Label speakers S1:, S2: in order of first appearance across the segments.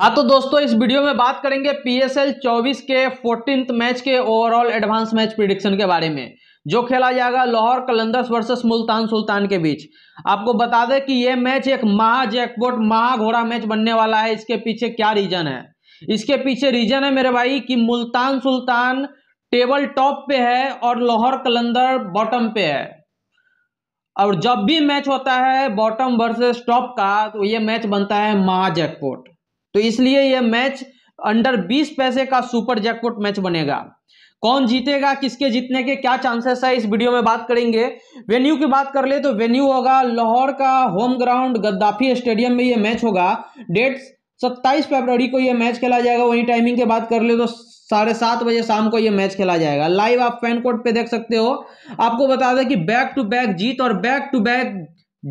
S1: हाँ तो दोस्तों इस वीडियो में बात करेंगे पीएसएल 24 के फोर्टीन मैच के ओवरऑल एडवांस मैच प्रिडिक्शन के बारे में जो खेला जाएगा लाहौर कलंदर्स वर्सेस मुल्तान सुल्तान के बीच आपको बता दें कि ये मैच एक महा जैकपॉट महा घोड़ा मैच बनने वाला है इसके पीछे क्या रीजन है इसके पीछे रीजन है मेरे भाई कि मुल्तान सुल्तान टेबल टॉप पे है और लाहौर कलंदर बॉटम पे है और जब भी मैच होता है बॉटम वर्सेस टॉप का तो ये मैच बनता है महा जैकपॉट तो इसलिए यह मैच अंडर बीस पैसे का सुपर जैकपॉट मैच बनेगा कौन जीतेगा किसके जीतने के क्या चांसेस है इस वीडियो में बात करेंगे वेन्यू की बात कर ले तो वेन्यू होगा लाहौर का होम ग्राउंड गद्दाफी स्टेडियम में यह मैच होगा डेट सत्ताईस फरवरी को यह मैच खेला जाएगा वहीं टाइमिंग की बात कर ले तो साढ़े सात बजे शाम को यह मैच खेला जाएगा लाइव आप फैन कोर्ट पे देख सकते हो आपको बता दें कि बैक टू बैक जीत और बैक टू बैक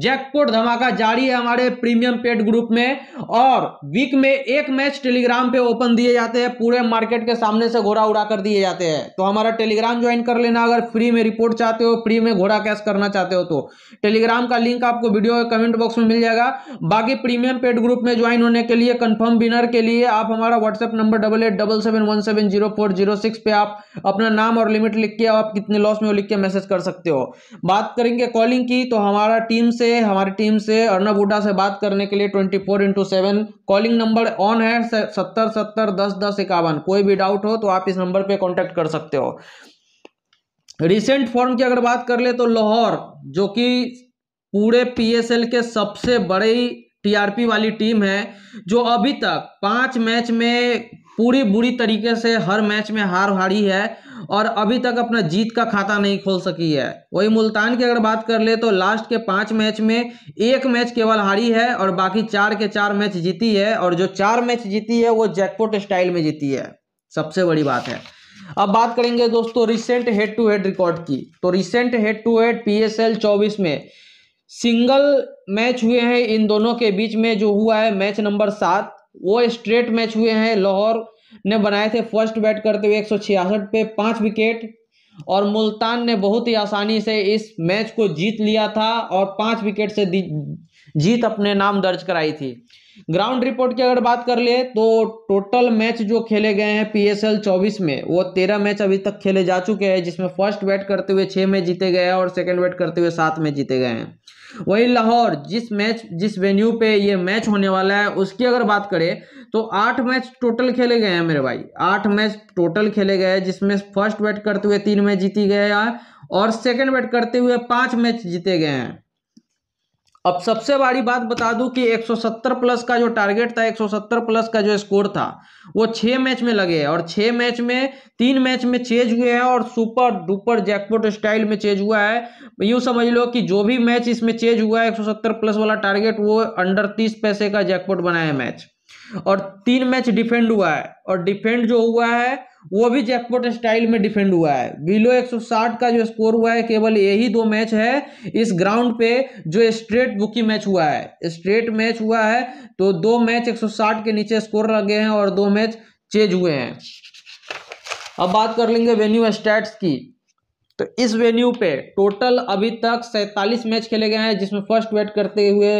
S1: जैकपोर्ट धमाका जारी है हमारे प्रीमियम पेड ग्रुप में और वीक में एक मैच टेलीग्राम पे ओपन दिए जाते हैं पूरे मार्केट के सामने से घोड़ा उड़ा कर दिए जाते हैं तो हमारा टेलीग्राम ज्वाइन कर लेना अगर फ्री में रिपोर्ट चाहते हो फ्री में घोड़ा कैश करना चाहते हो तो टेलीग्राम का लिंक आपको वीडियो के कमेंट बॉक्स में मिल जाएगा बाकी प्रीमियम पेड ग्रुप में ज्वाइन होने के लिए कन्फर्म विनर के लिए आप हमारा WhatsApp number double eight double seven one seven zero four zero six पे आप अपना नाम और लिमिट लिख के आप कितने लॉस में हो लिख के मैसेज कर सकते हो बात करेंगे कॉलिंग की तो हमारा टीम से से हमारी टीम से अर्णब हुडा से बात करने के लिए twenty four into seven calling number on है सत्तर सत्तर दस दस इक्यावन कोई भी डाउट हो तो आप इस नंबर पे कांटेक्ट कर सकते हो रिसेंट फॉर्म की अगर बात कर ले तो लाहौर जो कि पूरे पीएसएल के सबसे बड़ी टीआरपी वाली टीम है जो अभी तक पांच मैच में पूरी बुरी तरीके से हर मैच में हार हारी है और अभी तक अपना जीत का खाता नहीं खोल सकी है वही मुल्तान की अगर बात कर ले तो लास्ट के पांच मैच में एक मैच केवल हारी है और बाकी चार के चार मैच जीती है और जो चार मैच जीती है वो जैकपोट स्टाइल में जीती है सबसे बड़ी बात है अब बात करेंगे दोस्तों recent head to head record की तो recent head to head P S में सिंगल मैच हुए हैं इन दोनों के बीच में जो हुआ है मैच नंबर सात वो स्ट्रेट मैच हुए हैं लाहौर ने बनाए थे फर्स्ट बैट करते हुए एक पे पाँच विकेट और मुल्तान ने बहुत ही आसानी से इस मैच को जीत लिया था और पाँच विकेट से जीत अपने नाम दर्ज कराई थी ग्राउंड रिपोर्ट की अगर बात कर ले तो टोटल मैच जो खेले गए हैं पीएसएल 24 में वो तेरह मैच अभी तक खेले जा चुके हैं जिसमें फर्स्ट बैट करते हुए छह में जीते गए हैं और सेकंड बैट करते हुए सात में जीते गए हैं वही लाहौर जिस मैच जिस वेन्यू पे ये मैच होने वाला है उसकी अगर बात करें तो आठ मैच टोटल खेले गए हैं मेरे भाई आठ मैच टोटल खेले गए हैं जिसमें फर्स्ट बैट करते हुए तीन मैच जीती गए हैं और सेकेंड बैट करते हुए पांच मैच जीते गए हैं अब सबसे बड़ी बात बता दूं कि 170 प्लस का जो टारगेट था 170 प्लस का जो स्कोर था वो छह मैच में लगे हैं और छह मैच में तीन मैच में चेज हुए हैं और सुपर डुपर जैकपॉट स्टाइल में चेज हुआ है यूं समझ लो कि जो भी मैच इसमें चेज हुआ है 170 प्लस वाला टारगेट वो अंडर तीस पैसे का जैकपॉट बनाया है मैच और तीन मैच डिफेंड हुआ है और डिफेंड जो हुआ है वो भी जैकपॉट स्टाइल में डिफेंड हुआ है बिलो 160 का जो स्कोर हुआ है केवल यही दो मैच है इस ग्राउंड पे जो स्ट्रेट बुकी मैच हुआ है स्ट्रेट मैच हुआ है तो दो मैच 160 के नीचे स्कोर लगे हैं और दो मैच चेज हुए हैं अब बात कर लेंगे वेन्यू स्टैट्स की तो इस वेन्यू पे टोटल अभी तक सैंतालीस मैच खेले गए हैं जिसमें फर्स्ट बैट करते हुए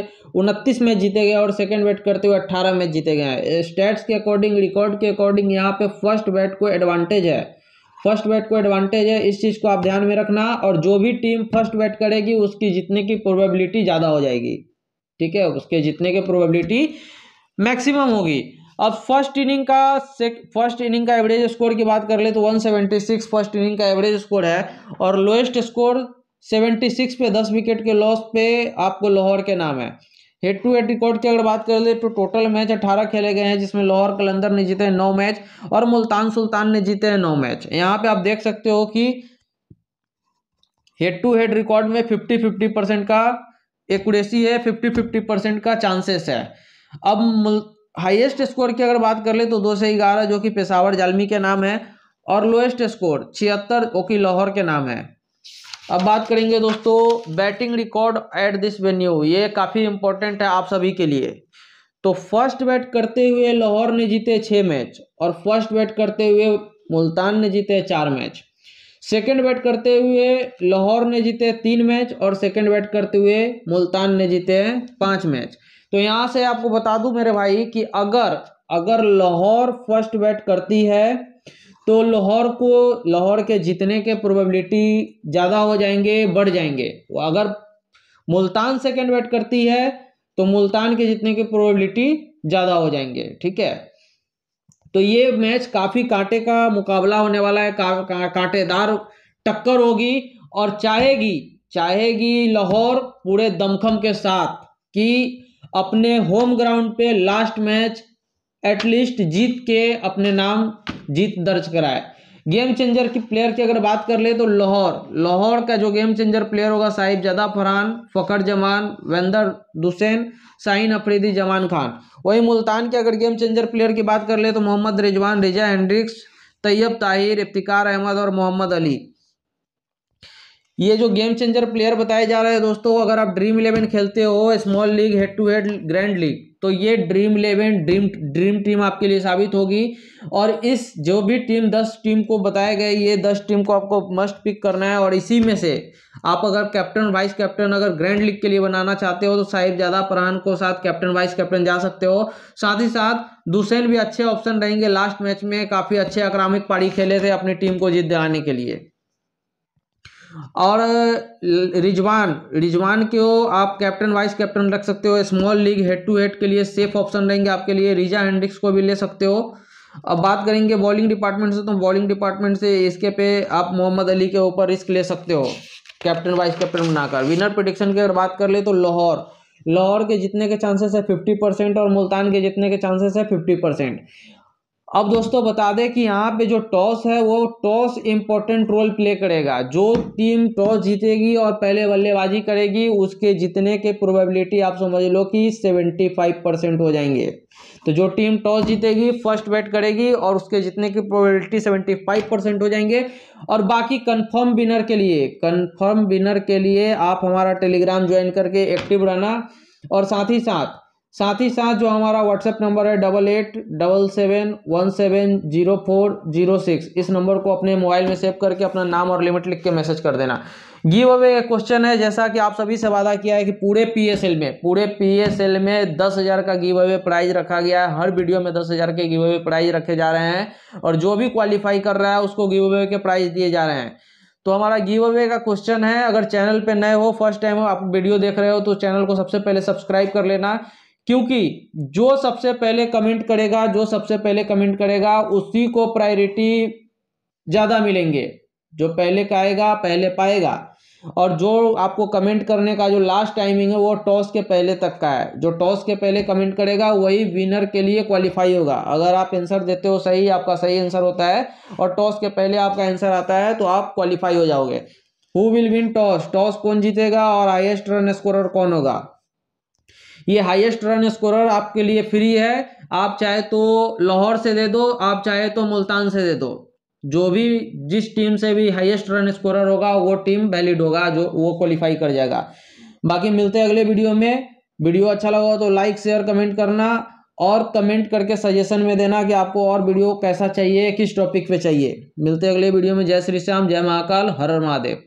S1: उनतीस मैच जीते गए और सेकंड बैट करते हुए अट्ठारह मैच जीते गए हैं स्टेट्स के अकॉर्डिंग रिकॉर्ड के अकॉर्डिंग यहाँ पे फर्स्ट बैट को एडवांटेज है फर्स्ट बैट को एडवांटेज है इस चीज़ को आप ध्यान में रखना और जो भी टीम फर्स्ट बैट करेगी उसकी जीतने की प्रोबेबिलिटी ज़्यादा हो जाएगी ठीक है उसके जीतने की प्रोबेबिलिटी मैक्सिमम होगी अब फर्स्ट इनिंग का फर्स्ट इनिंग का एवरेज स्कोर की बात कर ले तो 176 फर्स्ट इनिंग का एवरेज स्कोर है और लोएस्ट स्कोर 76 पे 10 विकेट के लॉस पे आपको लाहौर के नाम है हेड टू हेड रिकॉर्ड की अगर बात कर ले तो टोटल मैच अठारह खेले गए हैं जिसमें लाहौर कलंदर ने जीते हैं नौ मैच और मुल्तान सुल्तान ने जीते हैं नौ मैच यहाँ पे आप देख सकते हो कि हेड टू हेड रिकॉर्ड में फिफ्टी फिफ्टी परसेंट का एक है फिफ्टी फिफ्टी परसेंट का चांसेस है अब हाईएस्ट स्कोर की अगर बात कर ले तो दो से ग्यारह जो कि पेशावर जालमी के नाम है और लोएस्ट स्कोर छिहत्तर जो कि लाहौर के नाम है अब बात करेंगे दोस्तों batting record at this venue ये काफ़ी इंपॉर्टेंट है आप सभी के लिए तो फर्स्ट बैट करते हुए लाहौर ने जीते छः मैच और फर्स्ट बैट करते हुए मुल्तान ने जीते चार मैच सेकंड बैट करते हुए लाहौर ने जीते तीन मैच और सेकंड बैट करते हुए मुल्तान ने जीते हैं पाँच मैच तो यहां से आपको बता दूं मेरे भाई कि अगर अगर लाहौर फर्स्ट बैट करती है तो लाहौर को लाहौर के जीतने के प्रोबेबिलिटी ज़्यादा हो जाएंगे बढ़ जाएंगे अगर मुल्तान सेकेंड बैट करती है तो मुल्तान के जीतने की प्रोबेबिलिटी ज़्यादा हो जाएंगे ठीक है तो ये मैच काफ़ी कांटे का मुकाबला होने वाला है का, का, कांटेदार टक्कर होगी और चाहेगी चाहेगी लाहौर पूरे दमखम के साथ कि अपने होम ग्राउंड पे लास्ट मैच एटलीस्ट जीत के अपने नाम जीत दर्ज कराए गेम चेंजर की प्लेयर की अगर बात कर ले तो लाहौर लाहौर का जो गेम चेंजर प्लेयर होगा Sahibzada Farhan Fakhar Zaman van der Dussen Shaheen Afridi Zaman Khan वही मुल्तान के अगर गेम चेंजर प्लेयर की बात कर ले तो मोहम्मद रिजवान रिजा हैंड्रिक्स तैयब ताहिर इफ्तिकार अहमद और मोहम्मद अली ये जो गेम चेंजर प्लेयर बताए जा रहे हैं दोस्तों अगर आप ड्रीम इलेवन खेलते हो small league head to head grand league तो ये Dream Eleven dream dream team आपके लिए साबित होगी और इस जो भी टीम दस टीम को बताया गया ये दस टीम को आपको मस्ट पिक करना है और इसी में से आप अगर कैप्टन वाइस कैप्टन अगर ग्रैंड लीग के लिए बनाना चाहते हो तो साहिब ज्यादा परान को साथ कैप्टन वाइस कैप्टन जा सकते हो साथ ही साथ दुसैन भी अच्छे ऑप्शन रहेंगे लास्ट मैच में काफ़ी अच्छे आक्रामिक पारी खेले थे अपनी टीम को जीत दिलाने के लिए और रिजवान रिजवान के हो आप कैप्टन वाइस कैप्टन रख सकते हो small league head to head के लिए सेफ ऑप्शन रहेंगे आपके लिए रिजा हैंड्रिक्स को भी ले सकते हो अब बात करेंगे बॉलिंग डिपार्टमेंट से तो बॉलिंग डिपार्टमेंट से इसके पे आप मोहम्मद अली के ऊपर रिस्क ले सकते हो कैप्टन वाइस कैप्टन बनाकर विनर प्रोडिक्शन की अगर बात कर ले तो लाहौर लाहौर के जितने के चांसेस है फिफ्टी परसेंट और मुल्तान के जितने के चांसेस है फिफ्टी परसेंट अब दोस्तों बता दें कि यहाँ पे जो टॉस है वो टॉस इम्पोर्टेंट रोल प्ले करेगा जो टीम टॉस जीतेगी और पहले बल्लेबाजी करेगी उसके जीतने के प्रोबेबिलिटी आप समझ लो कि सेवेंटी फाइव परसेंट हो जाएंगे तो जो टीम टॉस जीतेगी फर्स्ट बैट करेगी और उसके जीतने की प्रोबेबिलिटी सेवेंटी फाइव परसेंट हो जाएंगे और बाकी कन्फर्म विनर के लिए कन्फर्म विनर के लिए आप हमारा टेलीग्राम ज्वाइन करके एक्टिव रहना और साथ ही साथ साथ ही साथ जो हमारा व्हाट्सएप नंबर है double eight double seven one seven zero four zero six इस नंबर को अपने मोबाइल में सेव करके अपना नाम और लिमिट लिख के मैसेज कर देना गिव अवे का क्वेश्चन है जैसा कि आप सभी से वादा किया है कि पूरे पीएसएल में पूरे पीएसएल में दस हज़ार का गिव अवे प्राइज रखा गया है हर वीडियो में दस हज़ार के गिव अवे प्राइज रखे जा रहे हैं और जो भी क्वालिफाई कर रहा है उसको गिव अवे के प्राइज दिए जा रहे हैं तो हमारा गिव अवे का क्वेश्चन है अगर चैनल पे नए हो फर्स्ट टाइम हो आप वीडियो देख रहे हो तो चैनल को सबसे पहले सब्सक्राइब कर लेना क्योंकि जो सबसे पहले कमेंट करेगा जो सबसे पहले कमेंट करेगा उसी को प्रायोरिटी ज़्यादा मिलेंगे जो पहले आएगा पहले पाएगा और जो आपको कमेंट करने का जो लास्ट टाइमिंग है वो टॉस के पहले तक का है जो टॉस के पहले कमेंट करेगा वही विनर के लिए क्वालिफाई होगा अगर आप आंसर देते हो सही आपका सही आंसर होता है और टॉस के पहले आपका आंसर आता है तो आप क्वालिफाई हो जाओगे who will win toss toss कौन जीतेगा और हाइएस्ट रन स्कोर कौन होगा ये हाईएस्ट रन स्कोरर आपके लिए फ्री है आप चाहे तो लाहौर से दे दो आप चाहे तो मुल्तान से दे दो जो भी जिस टीम से भी हाईएस्ट रन स्कोरर होगा वो टीम वैलिड होगा जो वो क्वालिफाई कर जाएगा बाकी मिलते हैं अगले वीडियो में वीडियो अच्छा लगा तो लाइक शेयर कमेंट करना और कमेंट करके सजेशन में देना कि आपको और वीडियो कैसा चाहिए किस टॉपिक पे चाहिए मिलते हैं अगले वीडियो में जय श्री श्याम जय महाकाल हर हर महादेव